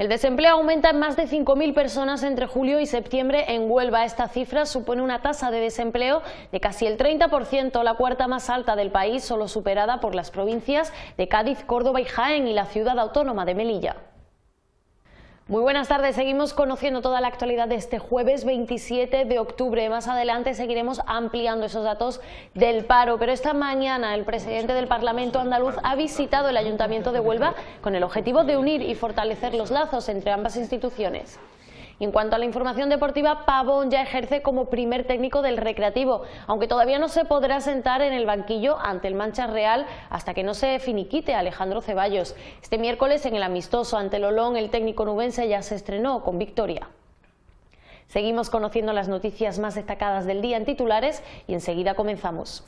El desempleo aumenta en más de 5.000 personas entre julio y septiembre en Huelva. Esta cifra supone una tasa de desempleo de casi el 30%, la cuarta más alta del país, solo superada por las provincias de Cádiz, Córdoba y Jaén y la ciudad autónoma de Melilla. Muy buenas tardes, seguimos conociendo toda la actualidad de este jueves 27 de octubre. Más adelante seguiremos ampliando esos datos del paro, pero esta mañana el presidente del Parlamento andaluz ha visitado el Ayuntamiento de Huelva con el objetivo de unir y fortalecer los lazos entre ambas instituciones en cuanto a la información deportiva, Pavón ya ejerce como primer técnico del Recreativo, aunque todavía no se podrá sentar en el banquillo ante el Mancha Real hasta que no se finiquite Alejandro Ceballos. Este miércoles en el amistoso ante el Olón, el técnico nubense ya se estrenó con victoria. Seguimos conociendo las noticias más destacadas del día en titulares y enseguida comenzamos.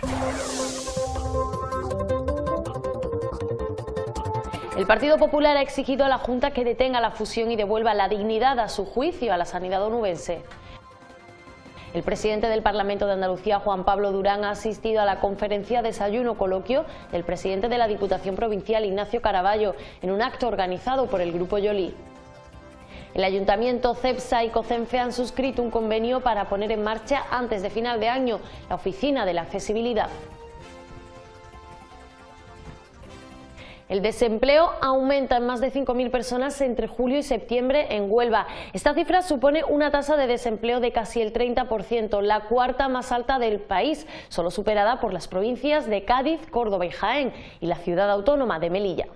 El Partido Popular ha exigido a la Junta que detenga la fusión y devuelva la dignidad a su juicio a la sanidad onubense. El presidente del Parlamento de Andalucía, Juan Pablo Durán, ha asistido a la conferencia Desayuno Coloquio del presidente de la Diputación Provincial, Ignacio Caraballo, en un acto organizado por el Grupo Yoli. El Ayuntamiento, CEPSA y COCENFE han suscrito un convenio para poner en marcha antes de final de año la Oficina de la Accesibilidad. El desempleo aumenta en más de 5.000 personas entre julio y septiembre en Huelva. Esta cifra supone una tasa de desempleo de casi el 30%, la cuarta más alta del país, solo superada por las provincias de Cádiz, Córdoba y Jaén y la ciudad autónoma de Melilla.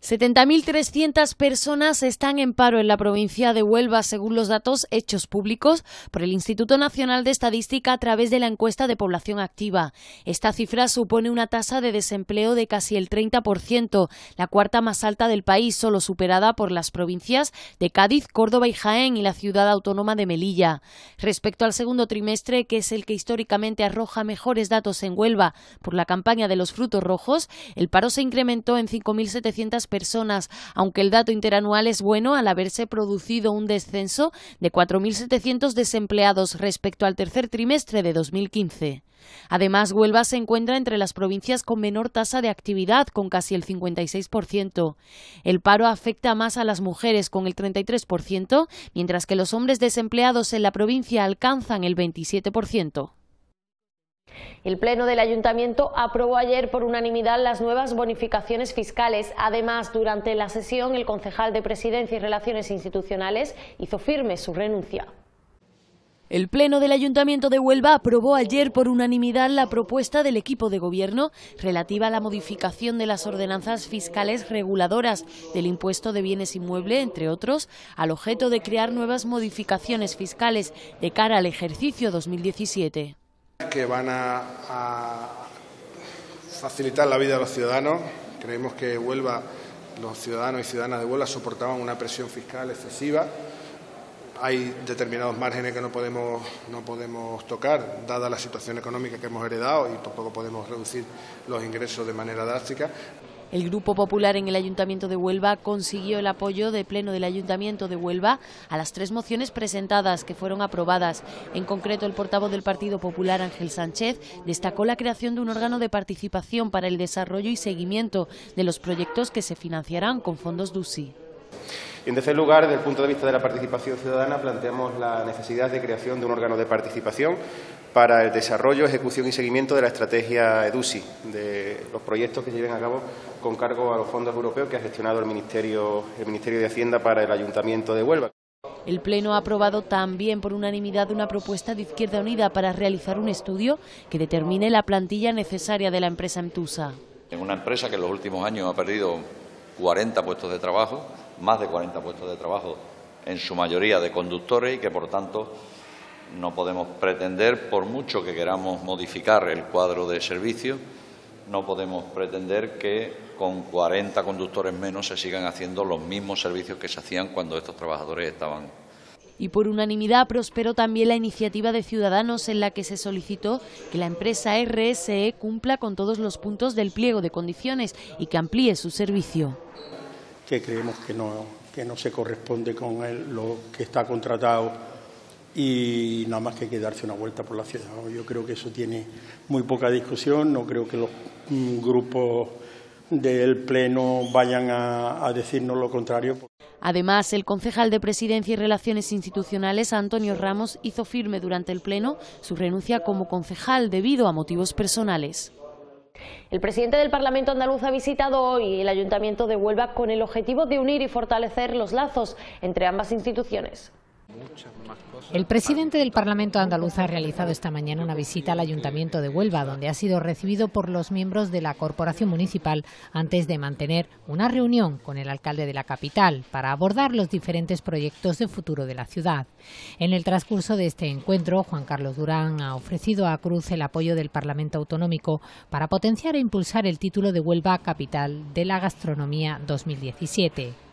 70.300 personas están en paro en la provincia de Huelva, según los datos hechos públicos por el Instituto Nacional de Estadística a través de la encuesta de población activa. Esta cifra supone una tasa de desempleo de casi el 30%, la cuarta más alta del país, solo superada por las provincias de Cádiz, Córdoba y Jaén y la ciudad autónoma de Melilla. Respecto al segundo trimestre, que es el que históricamente arroja mejores datos en Huelva por la campaña de los frutos rojos, el paro se incrementó en 5.700 personas, aunque el dato interanual es bueno al haberse producido un descenso de 4.700 desempleados respecto al tercer trimestre de 2015. Además, Huelva se encuentra entre las provincias con menor tasa de actividad, con casi el 56%. El paro afecta más a las mujeres, con el 33%, mientras que los hombres desempleados en la provincia alcanzan el 27%. El Pleno del Ayuntamiento aprobó ayer por unanimidad las nuevas bonificaciones fiscales. Además, durante la sesión, el concejal de Presidencia y Relaciones Institucionales hizo firme su renuncia. El Pleno del Ayuntamiento de Huelva aprobó ayer por unanimidad la propuesta del equipo de gobierno relativa a la modificación de las ordenanzas fiscales reguladoras del impuesto de bienes inmuebles, entre otros, al objeto de crear nuevas modificaciones fiscales de cara al ejercicio 2017 que van a, facilitar la vida de los ciudadanos. Creemos que Huelva, los ciudadanos y ciudadanas de Huelva soportaban una presión fiscal excesiva. Hay determinados márgenes que no podemos, no podemos tocar, dada la situación económica que hemos heredado, y tampoco podemos reducir los ingresos de manera drástica. El Grupo Popular en el Ayuntamiento de Huelva consiguió el apoyo de pleno del Ayuntamiento de Huelva a las tres mociones presentadas que fueron aprobadas. En concreto, el portavoz del Partido Popular, Ángel Sánchez, destacó la creación de un órgano de participación para el desarrollo y seguimiento de los proyectos que se financiarán con fondos DUSI. En tercer lugar, desde el punto de vista de la participación ciudadana, planteamos la necesidad de creación de un órgano de participación para el desarrollo, ejecución y seguimiento de la estrategia DUSI, de los proyectos que se lleven a cabo con cargo a los fondos europeos que ha gestionado el Ministerio, el Ministerio de Hacienda para el Ayuntamiento de Huelva. El Pleno ha aprobado también por unanimidad una propuesta de Izquierda Unida para realizar un estudio que determine la plantilla necesaria de la empresa Entusa. En una empresa que en los últimos años ha perdido 40 puestos de trabajo, más de 40 puestos de trabajo, en su mayoría de conductores y que, por tanto, no podemos pretender, por mucho que queramos modificar el cuadro de servicio, no podemos pretender que con 40 conductores menos se sigan haciendo los mismos servicios que se hacían cuando estos trabajadores estaban y por unanimidad prosperó también la iniciativa de Ciudadanos en la que se solicitó que la empresa RSE cumpla con todos los puntos del pliego de condiciones y que amplíe su servicio. Que creemos que no, que no se corresponde con lo que está contratado y nada más que quedarse una vuelta por la ciudad. Yo creo que eso tiene muy poca discusión, no creo que los mm, grupos del Pleno vayan a, decirnos lo contrario. Además, el concejal de Presidencia y Relaciones Institucionales, Antonio Ramos, hizo firme durante el Pleno su renuncia como concejal debido a motivos personales. El presidente del Parlamento andaluz ha visitado hoy el Ayuntamiento de Huelva con el objetivo de unir y fortalecer los lazos entre ambas instituciones. El presidente del Parlamento andaluz ha realizado esta mañana una visita al Ayuntamiento de Huelva, donde ha sido recibido por los miembros de la Corporación Municipal antes de mantener una reunión con el alcalde de la capital para abordar los diferentes proyectos de futuro de la ciudad. En el transcurso de este encuentro, Juan Carlos Durán ha ofrecido a Cruz el apoyo del Parlamento Autonómico para potenciar e impulsar el título de Huelva Capital de la Gastronomía 2017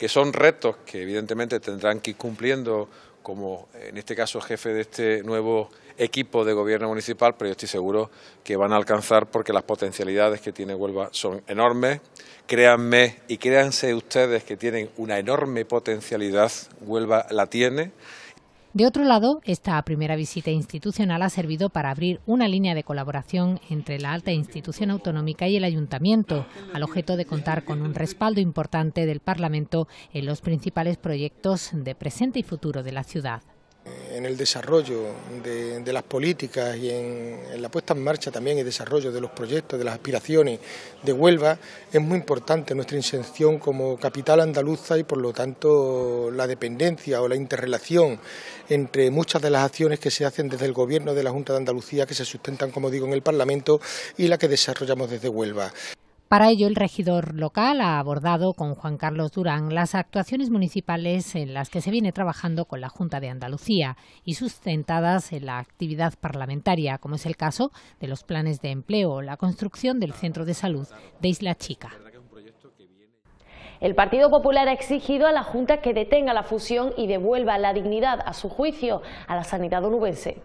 que son retos que evidentemente tendrán que ir cumpliendo como en este caso jefe de este nuevo equipo de gobierno municipal, pero yo estoy seguro que van a alcanzar porque las potencialidades que tiene Huelva son enormes. Créanme y créanse ustedes que tienen una enorme potencialidad, Huelva la tiene. De otro lado, esta primera visita institucional ha servido para abrir una línea de colaboración entre la alta institución autonómica y el ayuntamiento, al objeto de contar con un respaldo importante del Parlamento en los principales proyectos de presente y futuro de la ciudad en el desarrollo de, las políticas y en, la puesta en marcha también y desarrollo de los proyectos, de las aspiraciones de Huelva, es muy importante nuestra inserción como capital andaluza y por lo tanto la dependencia o la interrelación entre muchas de las acciones que se hacen desde el Gobierno de la Junta de Andalucía, que se sustentan, como digo, en el Parlamento y la que desarrollamos desde Huelva. Para ello, el regidor local ha abordado con Juan Carlos Durán las actuaciones municipales en las que se viene trabajando con la Junta de Andalucía y sustentadas en la actividad parlamentaria, como es el caso de los planes de empleo, la construcción del centro de salud de Isla Chica. El Partido Popular ha exigido a la Junta que detenga la fusión y devuelva la dignidad, a su juicio, a la sanidad onubense.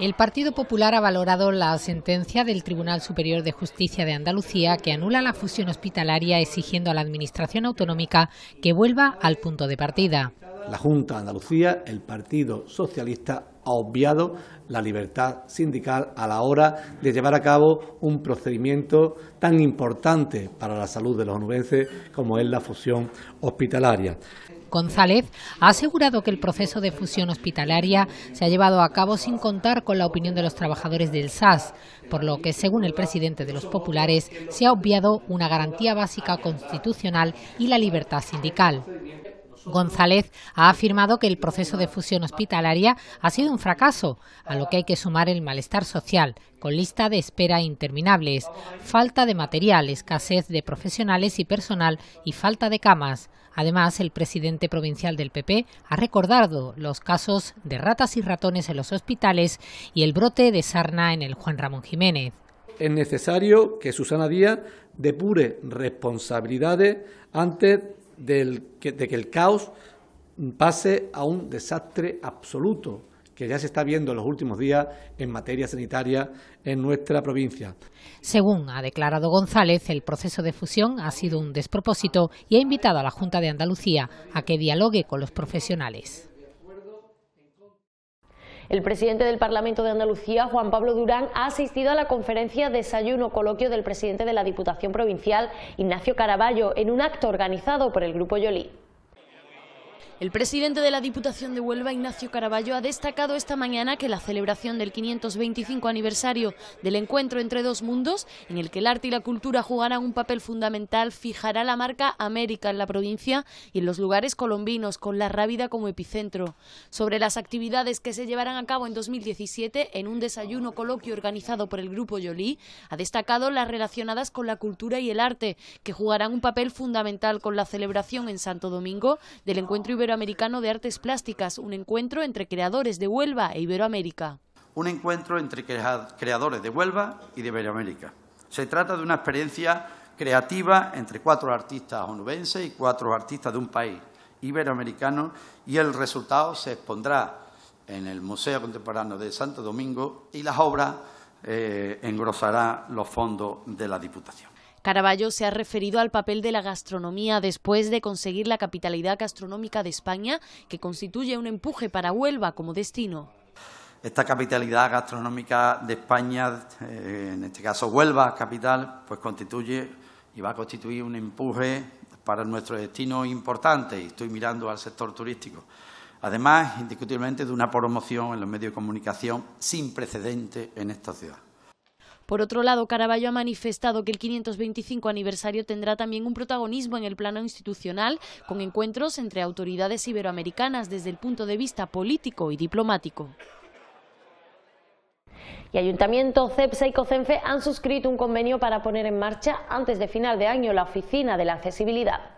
El Partido Popular ha valorado la sentencia del Tribunal Superior de Justicia de Andalucía que anula la fusión hospitalaria exigiendo a la Administración Autonómica que vuelva al punto de partida. La Junta de Andalucía, el Partido Socialista, ha obviado la libertad sindical a la hora de llevar a cabo un procedimiento tan importante para la salud de los onubenses como es la fusión hospitalaria. González ha asegurado que el proceso de fusión hospitalaria se ha llevado a cabo sin contar con la opinión de los trabajadores del SAS, por lo que, según el presidente de los populares, se ha obviado una garantía básica constitucional y la libertad sindical. González ha afirmado que el proceso de fusión hospitalaria ha sido un fracaso, a lo que hay que sumar el malestar social, con lista de espera interminables, falta de material, escasez de profesionales y personal y falta de camas. Además, el presidente provincial del PP ha recordado los casos de ratas y ratones en los hospitales y el brote de sarna en el Juan Ramón Jiménez. Es necesario que Susana Díaz depure responsabilidades antes de que el caos pase a un desastre absoluto que ya se está viendo en los últimos días en materia sanitaria en nuestra provincia. Según ha declarado González, el proceso de fusión ha sido un despropósito y ha invitado a la Junta de Andalucía a que dialogue con los profesionales. El presidente del Parlamento de Andalucía, Juan Pablo Durán, ha asistido a la conferencia Desayuno Coloquio del presidente de la Diputación Provincial, Ignacio Caraballo, en un acto organizado por el Grupo Yolí. El presidente de la Diputación de Huelva, Ignacio Caraballo, ha destacado esta mañana que la celebración del 525 aniversario del encuentro entre dos mundos, en el que el arte y la cultura jugarán un papel fundamental, fijará la marca América en la provincia y en los lugares colombinos, con la Rábida como epicentro. Sobre las actividades que se llevarán a cabo en 2017, en un desayuno coloquio organizado por el Grupo Yolí, ha destacado las relacionadas con la cultura y el arte, que jugarán un papel fundamental con la celebración en Santo Domingo del encuentro Iberoamericano de Artes Plásticas, un encuentro entre creadores de Huelva e Iberoamérica. Un encuentro entre creadores de Huelva y de Iberoamérica. Se trata de una experiencia creativa entre cuatro artistas onubenses y cuatro artistas de un país iberoamericano y el resultado se expondrá en el Museo Contemporáneo de Santo Domingo y las obras eh, engrosará los fondos de la Diputación. Caraballo se ha referido al papel de la gastronomía después de conseguir la capitalidad gastronómica de España, que constituye un empuje para Huelva como destino. Esta capitalidad gastronómica de España, eh, en este caso Huelva, capital, pues constituye y va a constituir un empuje para nuestro destino importante, y estoy mirando al sector turístico. Además, indiscutiblemente, de una promoción en los medios de comunicación sin precedentes en esta ciudad. Por otro lado, Caraballo ha manifestado que el 525 aniversario tendrá también un protagonismo en el plano institucional, con encuentros entre autoridades iberoamericanas desde el punto de vista político y diplomático y Ayuntamiento, CEPSA y COCENFE han suscrito un convenio para poner en marcha antes de final de año la Oficina de la Accesibilidad.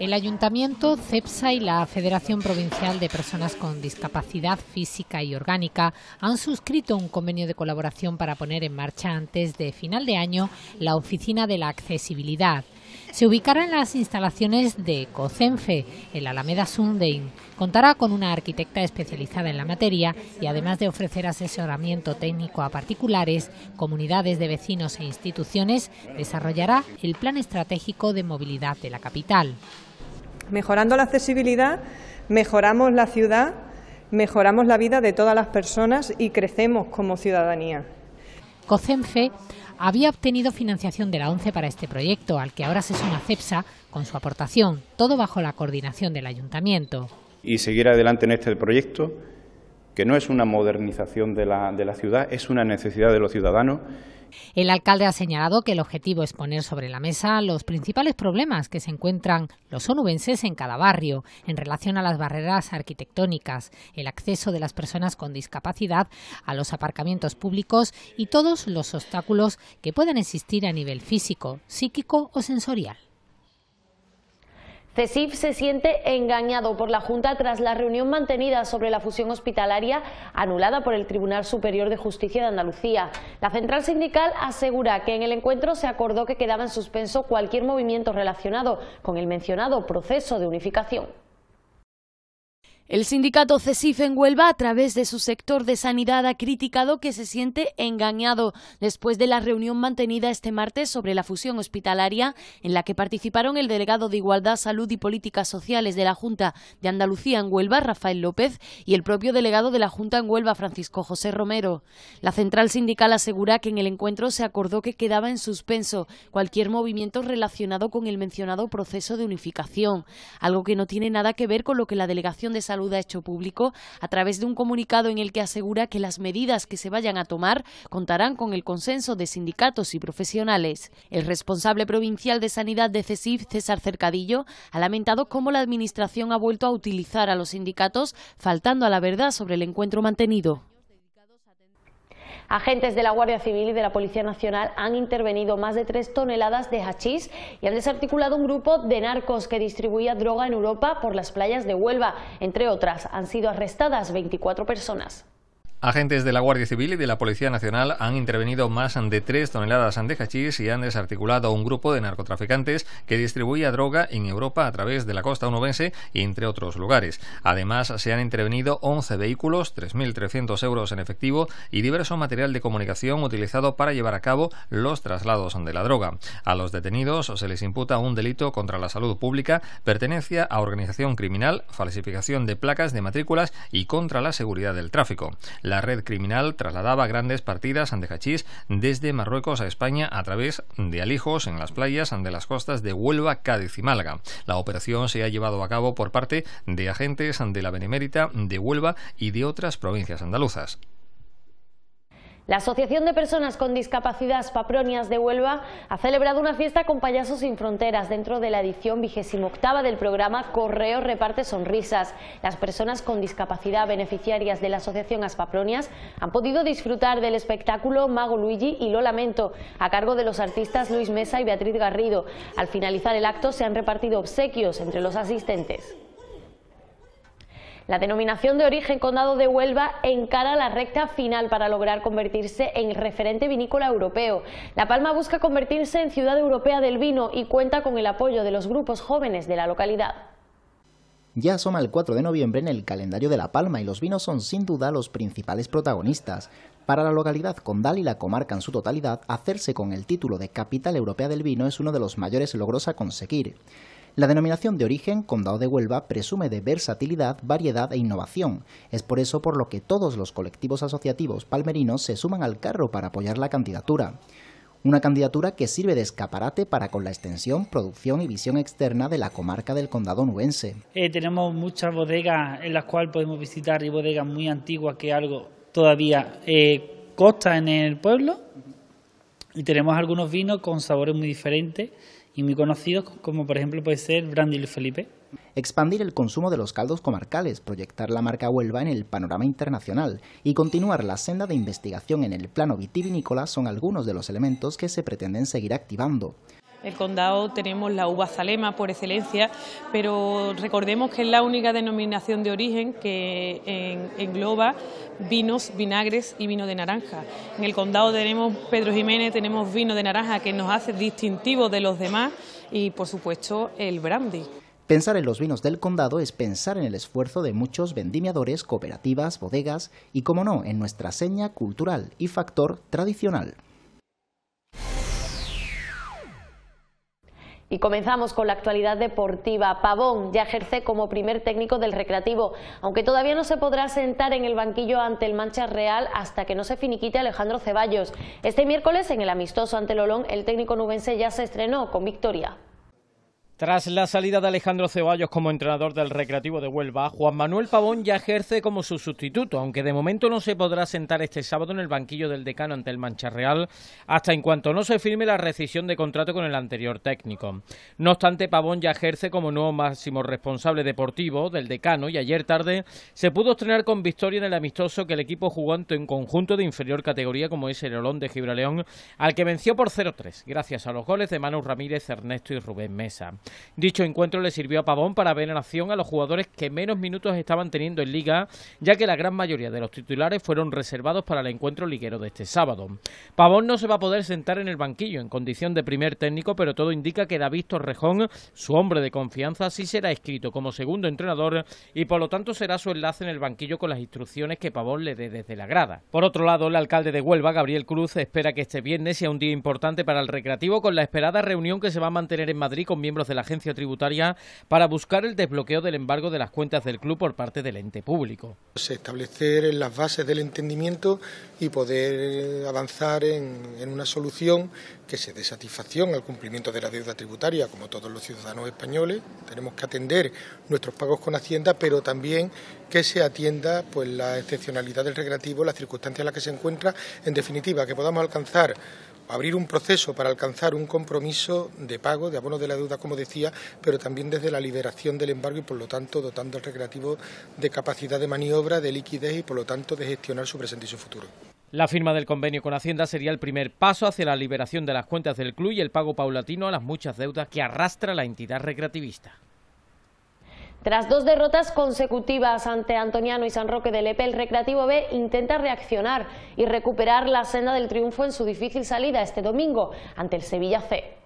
El Ayuntamiento, CEPSA y la Federación Provincial de Personas con Discapacidad Física y Orgánica han suscrito un convenio de colaboración para poner en marcha antes de final de año la Oficina de la Accesibilidad. Se ubicará en las instalaciones de COCENFE, en la Alameda Sundein. Contará con una arquitecta especializada en la materia y además de ofrecer asesoramiento técnico a particulares, comunidades de vecinos e instituciones, desarrollará el Plan Estratégico de Movilidad de la Capital. Mejorando la accesibilidad, mejoramos la ciudad, mejoramos la vida de todas las personas y crecemos como ciudadanía. COCENFE había obtenido financiación de la ONCE para este proyecto, al que ahora se suma CEPSA con su aportación, todo bajo la coordinación del Ayuntamiento. Y seguir adelante en este proyecto, que no es una modernización de la ciudad, es una necesidad de los ciudadanos el alcalde ha señalado que el objetivo es poner sobre la mesa los principales problemas que se encuentran los onubenses en cada barrio en relación a las barreras arquitectónicas, el acceso de las personas con discapacidad a los aparcamientos públicos y todos los obstáculos que puedan existir a nivel físico, psíquico o sensorial. CESIF se siente engañado por la Junta tras la reunión mantenida sobre la fusión hospitalaria anulada por el Tribunal Superior de Justicia de Andalucía. La central sindical asegura que en el encuentro se acordó que quedaba en suspenso cualquier movimiento relacionado con el mencionado proceso de unificación. El sindicato CESIF en Huelva, a través de su sector de sanidad, ha criticado que se siente engañado después de la reunión mantenida este martes sobre la fusión hospitalaria, en la que participaron el delegado de Igualdad, Salud y Políticas Sociales de la Junta de Andalucía en Huelva, Rafael López, y el propio delegado de la Junta en Huelva, Francisco José Romero. La central sindical asegura que en el encuentro se acordó que quedaba en suspenso cualquier movimiento relacionado con el mencionado proceso de unificación, algo que no tiene nada que ver con lo que la delegación de salud ha hecho público a través de un comunicado en el que asegura que las medidas que se vayan a tomar contarán con el consenso de sindicatos y profesionales. El responsable provincial de Sanidad de CESIF, César Cercadillo, ha lamentado cómo la Administración ha vuelto a utilizar a los sindicatos, faltando a la verdad sobre el encuentro mantenido. Agentes de la Guardia Civil y de la Policía Nacional han intervenido más de tres toneladas de hachís y han desarticulado un grupo de narcos que distribuía droga en Europa por las playas de Huelva. Entre otras, han sido arrestadas 24 personas. Agentes de la Guardia Civil y de la Policía Nacional han intervenido más de 3 toneladas de hachís y han desarticulado un grupo de narcotraficantes que distribuía droga en Europa a través de la costa onubense, entre otros lugares. Además, se han intervenido 11 vehículos, 3.300 euros en efectivo y diverso material de comunicación utilizado para llevar a cabo los traslados de la droga. A los detenidos se les imputa un delito contra la salud pública, pertenencia a organización criminal, falsificación de placas de matrículas y contra la seguridad del tráfico. La red criminal trasladaba grandes partidas de hachís desde Marruecos a España a través de alijos en las playas de las costas de Huelva, Cádiz y Málaga. La operación se ha llevado a cabo por parte de agentes de la Benemérita, de Huelva y de otras provincias andaluzas. La Asociación de Personas con Discapacidad Papronias de Huelva ha celebrado una fiesta con Payasos sin Fronteras dentro de la edición vigésimo octava del programa Correo Reparte Sonrisas. Las personas con discapacidad beneficiarias de la Asociación Aspapronias han podido disfrutar del espectáculo Mago Luigi y Lo Lamento, a cargo de los artistas Luis Mesa y Beatriz Garrido. Al finalizar el acto se han repartido obsequios entre los asistentes. La denominación de origen Condado de Huelva encara la recta final para lograr convertirse en referente vinícola europeo. La Palma busca convertirse en ciudad europea del vino y cuenta con el apoyo de los grupos jóvenes de la localidad. Ya asoma el 4 de noviembre en el calendario de La Palma y los vinos son sin duda los principales protagonistas. Para la localidad condal y la comarca en su totalidad, hacerse con el título de Capital Europea del Vino es uno de los mayores logros a conseguir. La denominación de origen Condado de Huelva presume de versatilidad, variedad e innovación. Es por eso por lo que todos los colectivos asociativos palmerinos se suman al carro para apoyar la candidatura. Una candidatura que sirve de escaparate para con la extensión, producción y visión externa de la comarca del condado nuense. Eh, tenemos muchas bodegas en las cuales podemos visitar y bodegas muy antiguas que algo todavía eh, costa en el pueblo. Y tenemos algunos vinos con sabores muy diferentes y muy conocidos, como por ejemplo puede ser Brandy y Felipe. Expandir el consumo de los caldos comarcales, proyectar la marca Huelva en el panorama internacional y continuar la senda de investigación en el plano vitivinícola son algunos de los elementos que se pretenden seguir activando. El condado tenemos la uva zalema por excelencia, pero recordemos que es la única denominación de origen que engloba vinos, vinagres y vino de naranja. En el condado tenemos Pedro Jiménez, tenemos vino de naranja que nos hace distintivo de los demás y por supuesto el brandy. Pensar en los vinos del condado es pensar en el esfuerzo de muchos vendimiadores, cooperativas, bodegas y, como no, en nuestra seña cultural y factor tradicional. Y comenzamos con la actualidad deportiva. Pavón ya ejerce como primer técnico del Recreativo, aunque todavía no se podrá sentar en el banquillo ante el Mancha Real hasta que no se finiquite Alejandro Ceballos. Este miércoles, en el amistoso ante el Olón, el técnico nubense ya se estrenó con victoria. Tras la salida de Alejandro Ceballos como entrenador del Recreativo de Huelva, Juan Manuel Pavón ya ejerce como su sustituto, aunque de momento no se podrá sentar este sábado en el banquillo del decano ante el Mancha Real, hasta en cuanto no se firme la rescisión de contrato con el anterior técnico. No obstante, Pavón ya ejerce como nuevo máximo responsable deportivo del decano y ayer tarde se pudo estrenar con victoria en el amistoso que el equipo jugó ante un conjunto de inferior categoría como es el Olón de Gibraleón, al que venció por 0-3, gracias a los goles de Manu Ramírez, Ernesto y Rubén Mesa. Dicho encuentro le sirvió a Pavón para ver en acción a los jugadores que menos minutos estaban teniendo en Liga, ya que la gran mayoría de los titulares fueron reservados para el encuentro liguero de este sábado. Pavón no se va a poder sentar en el banquillo en condición de primer técnico, pero todo indica que David Torrejón, su hombre de confianza, sí será escrito como segundo entrenador y por lo tanto será su enlace en el banquillo con las instrucciones que Pavón le dé desde la grada. Por otro lado, el alcalde de Huelva, Gabriel Cruz, espera que este viernes sea un día importante para el recreativo con la esperada reunión que se va a mantener en Madrid con miembros de la la agencia tributaria para buscar el desbloqueo del embargo de las cuentas del club por parte del ente público. Establecer las bases del entendimiento y poder eh, avanzar en, en una solución que se dé satisfacción al cumplimiento de la deuda tributaria, como todos los ciudadanos españoles. Tenemos que atender nuestros pagos con Hacienda, pero también que se atienda pues, la excepcionalidad del recreativo, las circunstancias en las que se encuentra, en definitiva, que podamos alcanzar abrir un proceso para alcanzar un compromiso de pago, de abono de la deuda, como decía, pero también desde la liberación del embargo y, por lo tanto, dotando al recreativo de capacidad de maniobra, de liquidez y, por lo tanto, de gestionar su presente y su futuro. La firma del convenio con Hacienda sería el primer paso hacia la liberación de las cuentas del club y el pago paulatino a las muchas deudas que arrastra la entidad recreativista. Tras dos derrotas consecutivas ante Antoniano y San Roque del Epe, el Recreativo B intenta reaccionar y recuperar la senda del triunfo en su difícil salida este domingo ante el Sevilla C.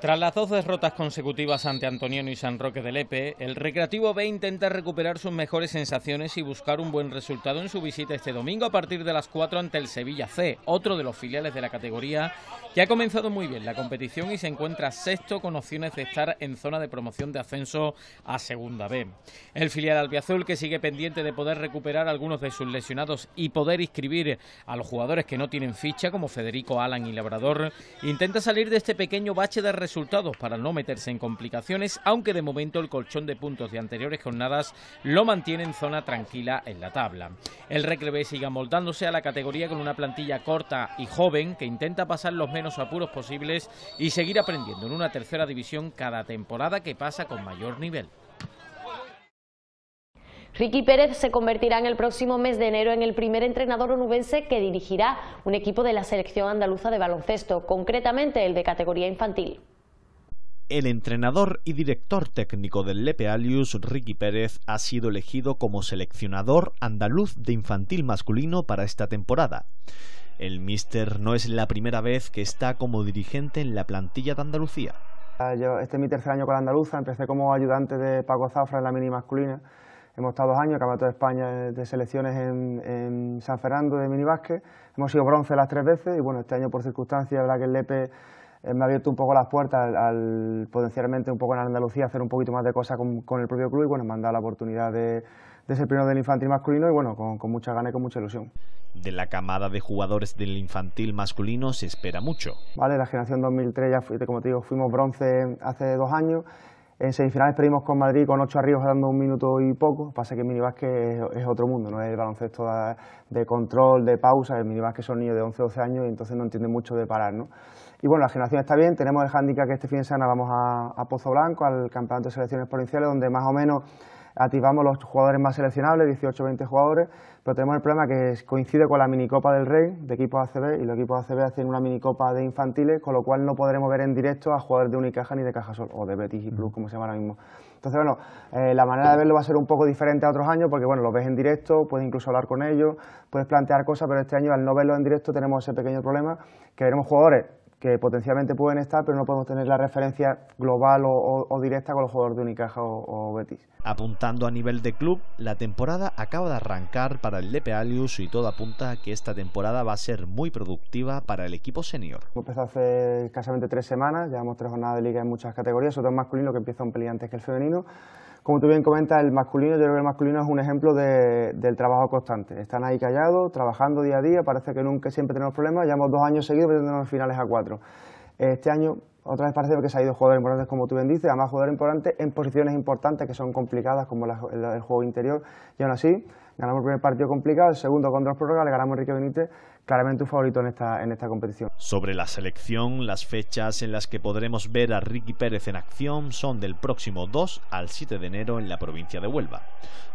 Tras las dos derrotas consecutivas ante antonio y San Roque de Lepe, el Recreativo B intenta recuperar sus mejores sensaciones y buscar un buen resultado en su visita este domingo a partir de las 4 ante el Sevilla C, otro de los filiales de la categoría, que ha comenzado muy bien la competición y se encuentra sexto con opciones de estar en zona de promoción de ascenso a Segunda B. El filial albiazul, que sigue pendiente de poder recuperar algunos de sus lesionados y poder inscribir a los jugadores que no tienen ficha, como Federico Alan y Labrador, intenta salir de este pequeño bache de resultados para no meterse en complicaciones, aunque de momento el colchón de puntos de anteriores jornadas lo mantiene en zona tranquila en la tabla. El Recreve sigue amoldándose a la categoría con una plantilla corta y joven que intenta pasar los menos apuros posibles y seguir aprendiendo en una tercera división cada temporada que pasa con mayor nivel. Ricky Pérez se convertirá en el próximo mes de enero en el primer entrenador onubense que dirigirá un equipo de la selección andaluza de baloncesto, concretamente el de categoría infantil. El entrenador y director técnico del Lepe Alius, Ricky Pérez, ha sido elegido como seleccionador andaluz de infantil masculino para esta temporada. El míster no es la primera vez que está como dirigente en la plantilla de Andalucía. Ah, este es mi tercer año con andaluza, empecé como ayudante de Paco Zafra en la mini masculina. Hemos estado dos años, Campeonato de España de selecciones en, San Fernando de mini minibásquet. Hemos sido bronce las tres veces y bueno, este año por circunstancias, habrá que el Lepe me ha abierto un poco las puertas al, potencialmente un poco en Andalucía hacer un poquito más de cosas con, el propio club y bueno, me han dado la oportunidad de, de ser primero del infantil masculino y bueno, con, con mucha gana y con mucha ilusión. De la camada de jugadores del infantil masculino se espera mucho. Vale, la generación 2003 ya, fuiste como digo, fuimos bronce hace dos años. En semifinales perdimos con Madrid con ocho arribos dando un minuto y poco. Pasa que el minibásquet es, otro mundo, no es el baloncesto de, control, de pausa. El minibásquet son niños de 11 12 años y entonces no entienden mucho de parar, ¿no? Y bueno, la generación está bien, tenemos el hándicap que este fin de semana vamos a, Pozo Blanco, al Campeonato de Selecciones Provinciales, donde más o menos activamos los jugadores más seleccionables, 18-20 jugadores, pero tenemos el problema que coincide con la minicopa del Rey de equipos ACB y los equipos ACB hacen una minicopa de infantiles, con lo cual no podremos ver en directo a jugadores de Unicaja ni de Cajasol o de Betis y Plus, como se llama ahora mismo. Entonces, bueno, eh, la manera de verlo va a ser un poco diferente a otros años porque, bueno, lo ves en directo, puedes incluso hablar con ellos, puedes plantear cosas, pero este año al no verlo en directo tenemos ese pequeño problema que veremos jugadores que potencialmente pueden estar, pero no podemos tener la referencia global o, directa con los jugadores de Unicaja o, Betis. Apuntando a nivel de club, la temporada acaba de arrancar para el Lepe Alius y todo apunta a que esta temporada va a ser muy productiva para el equipo senior. Empezó hace escasamente tres semanas, llevamos tres jornadas de liga en muchas categorías, sobre todo masculino que empieza un peligro antes que el femenino como tú bien comentas, el masculino, yo creo masculino es un ejemplo del trabajo constante. Están ahí callados, trabajando día a día, parece que nunca siempre tenemos problemas, llevamos dos años seguidos pero tenemos finales a cuatro. Este año otra vez parece que se ha ido jugadores importantes, como tú bien dices, además jugadores importantes en posiciones importantes que son complicadas, como la, del juego interior, y aún así ganamos el primer partido complicado, el segundo con dos prórrogas, le ganamos a Enrique Benítez, claramente un favorito en esta, en esta competición. Sobre la selección, las fechas en las que podremos ver a Ricky Pérez en acción son del próximo 2 al 7 de enero en la provincia de Huelva.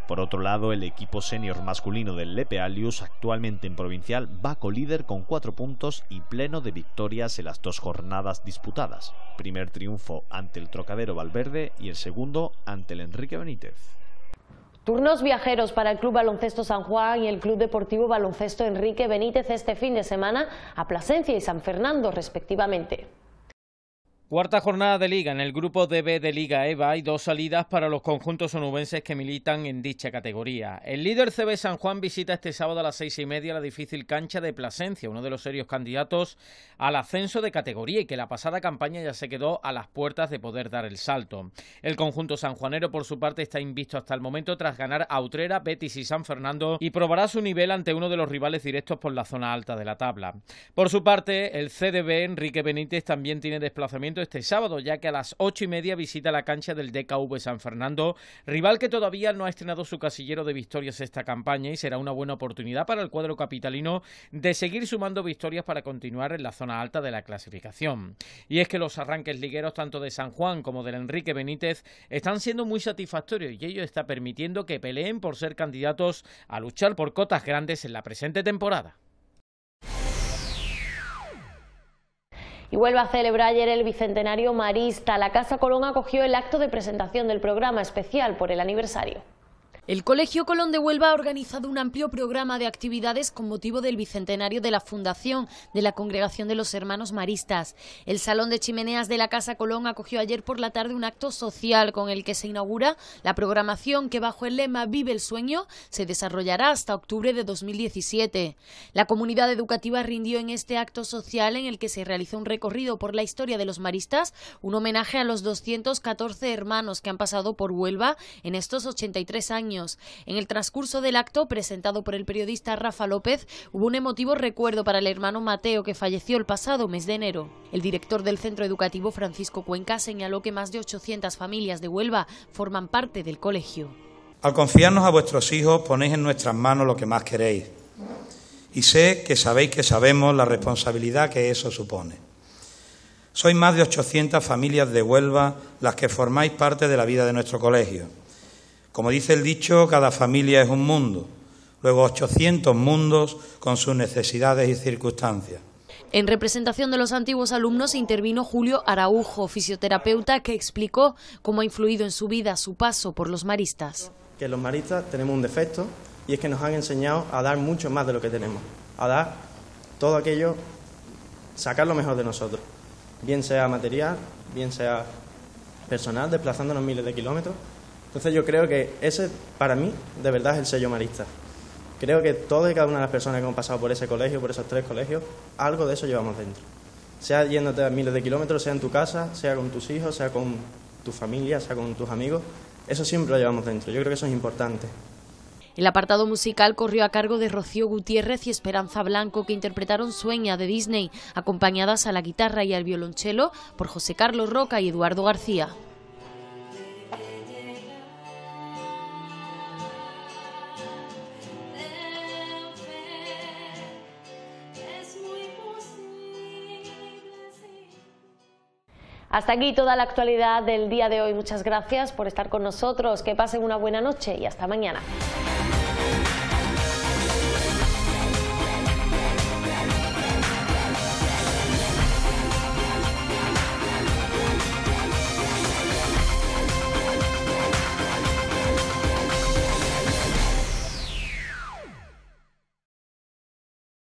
Por otro lado, el equipo senior masculino del Lepe Alius, actualmente en provincial, va colíder con cuatro puntos y pleno de victorias en las dos jornadas disputadas. Primer triunfo ante el Trocadero Valverde y el segundo ante el Enrique Benítez. Turnos viajeros para el Club Baloncesto San Juan y el Club Deportivo Baloncesto Enrique Benítez este fin de semana a Plasencia y San Fernando respectivamente. Cuarta jornada de liga. En el grupo DB de Liga EVA y dos salidas para los conjuntos onubenses que militan en dicha categoría. El líder CB San Juan visita este sábado a las seis y media la difícil cancha de Plasencia, uno de los serios candidatos al ascenso de categoría y que la pasada campaña ya se quedó a las puertas de poder dar el salto. El conjunto sanjuanero, por su parte, está invisto hasta el momento tras ganar a Utrera, Betis y San Fernando y probará su nivel ante uno de los rivales directos por la zona alta de la tabla. Por su parte, el CDB Enrique Benítez también tiene desplazamiento este sábado, ya que a las ocho y media visita la cancha del DKV San Fernando, rival que todavía no ha estrenado su casillero de victorias esta campaña y será una buena oportunidad para el cuadro capitalino de seguir sumando victorias para continuar en la zona alta de la clasificación. Y es que los arranques ligueros tanto de San Juan como del Enrique Benítez están siendo muy satisfactorios y ello está permitiendo que peleen por ser candidatos a luchar por cotas grandes en la presente temporada. y vuelve a celebrar ayer el Bicentenario Marista. La Casa Colón acogió el acto de presentación del programa especial por el aniversario. El Colegio Colón de Huelva ha organizado un amplio programa de actividades con motivo del bicentenario de la fundación de la Congregación de los Hermanos Maristas. El Salón de Chimeneas de la Casa Colón acogió ayer por la tarde un acto social con el que se inaugura la programación que bajo el lema Vive el Sueño se desarrollará hasta octubre de 2017. La comunidad educativa rindió en este acto social en el que se realizó un recorrido por la historia de los maristas, un homenaje a los 214 hermanos que han pasado por Huelva en estos 83 años en el transcurso del acto, presentado por el periodista Rafa López, hubo un emotivo recuerdo para el hermano Mateo que falleció el pasado mes de enero. El director del centro educativo Francisco Cuenca señaló que más de 800 familias de Huelva forman parte del colegio. Al confiarnos a vuestros hijos ponéis en nuestras manos lo que más queréis. Y sé que sabéis que sabemos la responsabilidad que eso supone. Sois más de 800 familias de Huelva las que formáis parte de la vida de nuestro colegio. Como dice el dicho, cada familia es un mundo, luego 800 mundos con sus necesidades y circunstancias. En representación de los antiguos alumnos intervino Julio Araujo, fisioterapeuta, que explicó cómo ha influido en su vida su paso por los maristas. Que los maristas tenemos un defecto y es que nos han enseñado a dar mucho más de lo que tenemos, a dar todo aquello, sacar lo mejor de nosotros, bien sea material, bien sea personal, desplazándonos miles de kilómetros entonces yo creo que ese, para mí, de verdad es el sello marista. Creo que todas y cada una de las personas que hemos pasado por ese colegio, por esos tres colegios, algo de eso llevamos dentro. Sea yéndote a miles de kilómetros, sea en tu casa, sea con tus hijos, sea con tu familia, sea con tus amigos, eso siempre lo llevamos dentro. Yo creo que eso es importante. El apartado musical corrió a cargo de Rocío Gutiérrez y Esperanza Blanco, que interpretaron Sueña de Disney, acompañadas a la guitarra y al violonchelo por José Carlos Roca y Eduardo García. Hasta aquí toda la actualidad del día de hoy. Muchas gracias por estar con nosotros. Que pasen una buena noche y hasta mañana.